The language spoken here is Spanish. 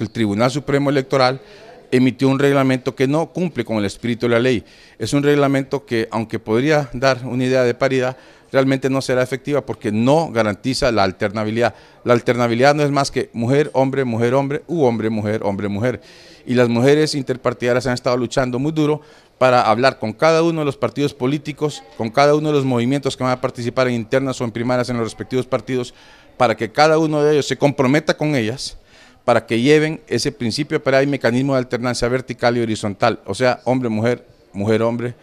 el Tribunal Supremo Electoral emitió un reglamento que no cumple con el espíritu de la ley. Es un reglamento que, aunque podría dar una idea de paridad, realmente no será efectiva porque no garantiza la alternabilidad. La alternabilidad no es más que mujer, hombre, mujer, hombre, u hombre, mujer, hombre, mujer. Y las mujeres interpartidarias han estado luchando muy duro para hablar con cada uno de los partidos políticos, con cada uno de los movimientos que van a participar en internas o en primarias en los respectivos partidos, para que cada uno de ellos se comprometa con ellas para que lleven ese principio, pero hay mecanismo de alternancia vertical y horizontal, o sea, hombre-mujer, mujer-hombre.